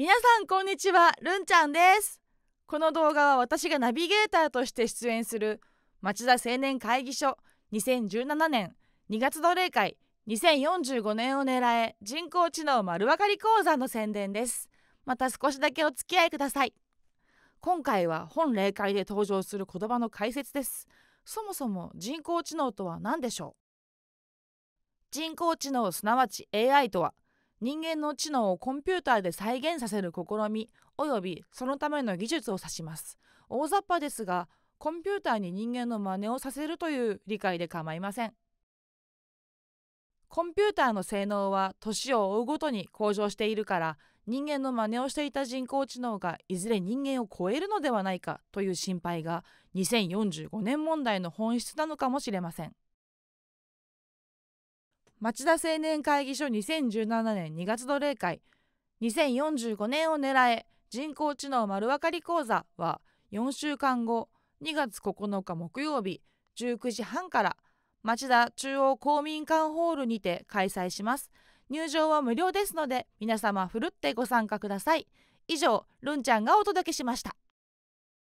皆さんこんにちはるんちゃんですこの動画は私がナビゲーターとして出演する町田青年会議所2017年2月奴隷会2045年を狙え人工知能丸分かり講座の宣伝ですまた少しだけお付き合いください今回は本例会で登場する言葉の解説ですそもそも人工知能とは何でしょう人工知能すなわち AI とは人間の知能をコンピューターで再現させる試み及びそのための技術を指します大雑把ですがコンピューターに人間の真似をさせるという理解で構いませんコンピューターの性能は年を追うごとに向上しているから人間の真似をしていた人工知能がいずれ人間を超えるのではないかという心配が2045年問題の本質なのかもしれません。町田青年会議所2017年2月奴隷会2045年を狙え人工知能丸分かり講座は4週間後2月9日木曜日19時半から町田中央公民館ホールにて開催します入場は無料ですので皆様ふるってご参加ください以上るんちゃんがお届けしました